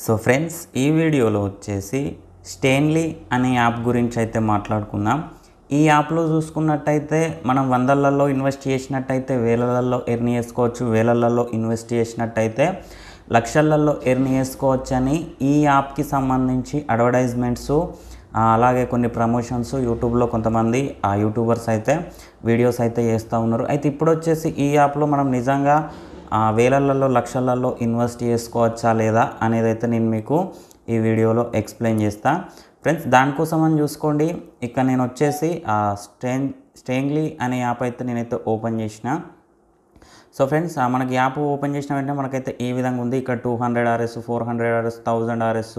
so friends ఈ వీడియోలో వచ్చేసి స్టెయిన్లీ అనే యాప్ గురించి అయితే మాట్లాడుకుందాం ఈ యాప్లో చూసుకున్నట్టయితే మనం వందలలో ఇన్వెస్ట్ చేసినట్టయితే వేలలలో ఎర్న్ చేసుకోవచ్చు వేలలలో ఇన్వెస్ట్ చేసినట్టయితే లక్షలలో ఎర్న్ చేసుకోవచ్చు అని ఈ యాప్కి సంబంధించి అడ్వర్టైజ్మెంట్స్ అలాగే కొన్ని ప్రమోషన్స్ యూట్యూబ్లో కొంతమంది ఆ యూట్యూబర్స్ అయితే వీడియోస్ అయితే చేస్తూ ఉన్నారు అయితే ఇప్పుడు వచ్చేసి ఈ యాప్లో మనం నిజంగా వేలలలో లక్షలలో ఇన్వెస్ట్ చేసుకోవచ్చా లేదా అనేది అయితే నేను మీకు ఈ వీడియోలో ఎక్స్ప్లెయిన్ చేస్తా ఫ్రెండ్స్ దానికోసం అని చూసుకోండి ఇక్కడ నేను వచ్చేసి స్టేన్ స్టేంగ్లీ అనే యాప్ అయితే నేనైతే ఓపెన్ చేసిన సో ఫ్రెండ్స్ మనకి యాప్ ఓపెన్ చేసిన వెంటనే మనకైతే ఈ విధంగా ఉంది ఇక్కడ two hundred RS four hundred RS thousand RS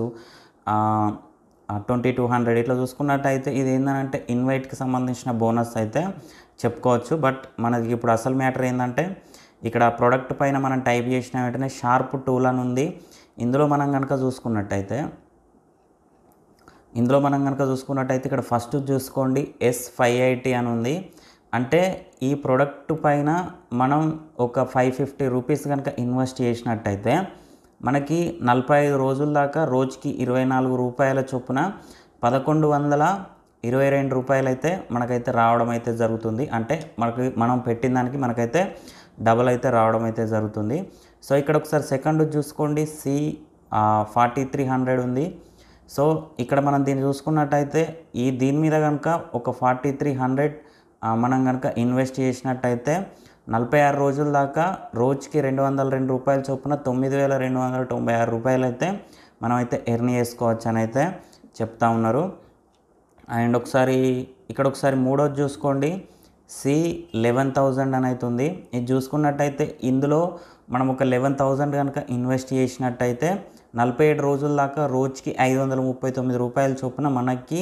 twenty two hundred ఇట్లా చూసుకున్నట్టయితే ఇది ఏంటంటే ఇన్వైట్కి సంబంధించిన బోనస్ అయితే చెప్పుకోవచ్చు బట్ మనకి ఇప్పుడు అసలు మ్యాటర్ ఏంటంటే ఇక్కడ ప్రోడక్ట్ పైన మనం టైప్ చేసిన వెంటనే షార్ప్ టూల్ అని ఉంది ఇందులో మనం కనుక చూసుకున్నట్టయితే ఇందులో మనం కనుక చూసుకున్నట్టయితే ఇక్కడ ఫస్ట్ చూసుకోండి ఎస్ ఫైవ్ ఎయిటీ అని ఉంది అంటే ఈ ప్రోడక్ట్ పైన మనం ఒక ఫైవ్ ఫిఫ్టీ రూపీస్ కనుక ఇన్వెస్ట్ చేసినట్టయితే మనకి నలభై ఐదు రోజుల దాకా రోజుకి ఇరవై నాలుగు రూపాయల చొప్పున పదకొండు వందల ఇరవై రెండు రూపాయలు అయితే మనకైతే రావడం అయితే జరుగుతుంది అంటే మనకి మనం పెట్టిన దానికి మనకైతే డబల్ అయితే రావడం అయితే జరుగుతుంది సో ఇక్కడ ఒకసారి సెకండ్ చూసుకోండి సి ఫార్టీ త్రీ హండ్రెడ్ ఉంది సో ఇక్కడ మనం దీన్ని చూసుకున్నట్టయితే ఈ దీని మీద కనుక ఒక ఫార్టీ త్రీ హండ్రెడ్ మనం కనుక ఇన్వెస్ట్ చేసినట్టయితే నలభై ఆరు రోజుల దాకా రోజుకి రెండు వందల రెండు రూపాయల చొప్పున తొమ్మిది వేల రెండు వందల తొంభై ఆరు రూపాయలు అయితే మనమైతే ఎర్న్ చేసుకోవచ్చు అని అయితే చెప్తా ఉన్నారు అండ్ ఒకసారి ఇక్కడ ఒకసారి మూడోది చూసుకోండి సి లెవెన్ థౌజండ్ అని అయితే ఉంది ఇది చూసుకున్నట్టయితే ఇందులో మనం ఒక లెవెన్ థౌజండ్ కనుక ఇన్వెస్ట్ చేసినట్టయితే నలభై ఏడు రోజుల దాకా రోజుకి ఐదు వందల ముప్పై తొమ్మిది రూపాయల చొప్పున మనకి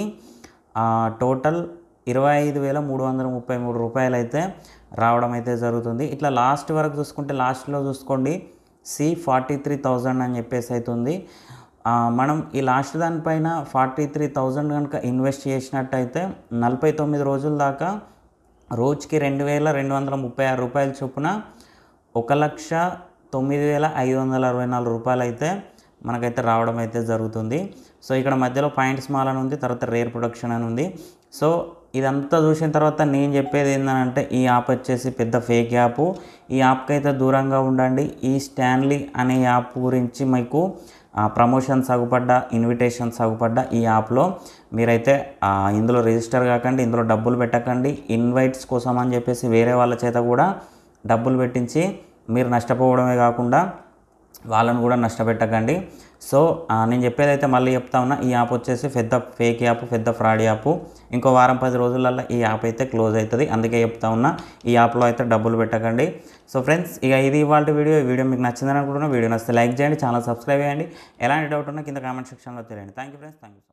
టోటల్ ఇరవై ఐదు వేల మూడు వందల ముప్పై మూడు రూపాయలు అయితే రావడం అయితే జరుగుతుంది ఇట్లా లాస్ట్ వరకు చూసుకుంటే లాస్ట్లో చూసుకోండి సి ఫార్టీ త్రీ థౌజండ్ అని చెప్పేసి అవుతుంది మనం ఈ లాస్ట్ దానిపైన ఫార్టీ త్రీ థౌజండ్ కనుక ఇన్వెస్ట్ చేసినట్టయితే నలభై తొమ్మిది రోజుల దాకా రోజుకి రెండు వేల రెండు వందల ముప్పై ఆరు రూపాయల చొప్పున ఒక లక్ష తొమ్మిది వేల ఐదు వందల అరవై నాలుగు రూపాయలు అయితే మనకైతే రావడం అయితే జరుగుతుంది సో ఇక్కడ మధ్యలో పాయింట్స్ అని ఉంది తర్వాత రేర్ ప్రొడక్షన్ అని ఉంది సో ఇదంతా చూసిన తర్వాత నేను చెప్పేది ఏంటంటే ఈ యాప్ వచ్చేసి పెద్ద ఫేక్ యాప్ ఈ యాప్కి అయితే దూరంగా ఉండండి ఈ స్టాన్లీ అనే యాప్ గురించి మీకు ప్రమోషన్స్ అగుపడ్డ ఇన్విటేషన్స్ అగుపడ్డ ఈ యాప్లో మీరైతే ఇందులో రిజిస్టర్ కాకండి ఇందులో డబ్బులు పెట్టకండి ఇన్వైట్స్ కోసం అని చెప్పేసి వేరే వాళ్ళ చేత కూడా డబ్బులు పెట్టించి మీరు నష్టపోవడమే కాకుండా వాళ్ళను కూడా నష్టపెట్టకండి సో నేను చెప్పేదైతే మళ్ళీ చెప్తా ఉన్నా ఈ యాప్ వచ్చేసి పెద్ద ఫేక్ యాప్ పెద్ద ఫ్రాడ్ యాప్ ఇంకో వారం పది రోజులలో ఈ యాప్ అయితే క్లోజ్ అవుతుంది అందుకే చెప్తా ఉన్నా ఈ యాప్లో అయితే డబ్బులు పెట్టకండి సో ఫ్రెండ్స్ ఇక ఇది ఇవాళ వీడియో వీడియో మీకు నచ్చిందని అనుకుంటున్నాను వీడియో నచ్చితే లైక్ చేయండి ఛానల్ సబ్స్క్రైబ్ చేయండి ఎలాంటి డౌట్ ఉన్నా కింద కామెంట్ సెక్షన్లో తెలియండి thank you friends thank you